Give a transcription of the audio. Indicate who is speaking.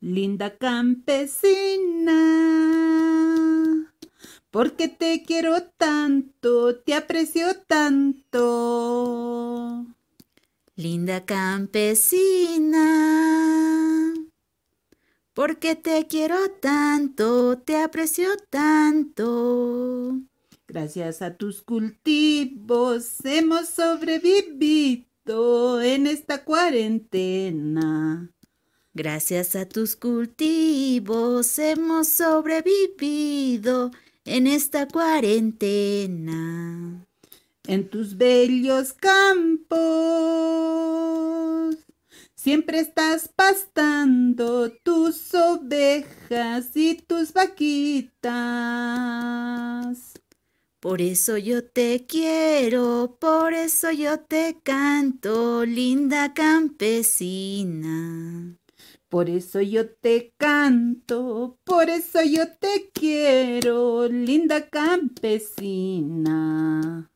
Speaker 1: linda campesina. Porque te quiero tanto, te aprecio tanto. Linda campesina, porque te quiero tanto, te aprecio tanto. Gracias a tus cultivos hemos sobrevivido en esta cuarentena. Gracias a tus cultivos hemos sobrevivido en esta cuarentena. En tus bellos campos siempre estás pastando tus ovejas y tus vaquitas. Por eso yo te quiero, por eso yo te canto, linda campesina. Por eso yo te canto, por eso yo te quiero, linda campesina.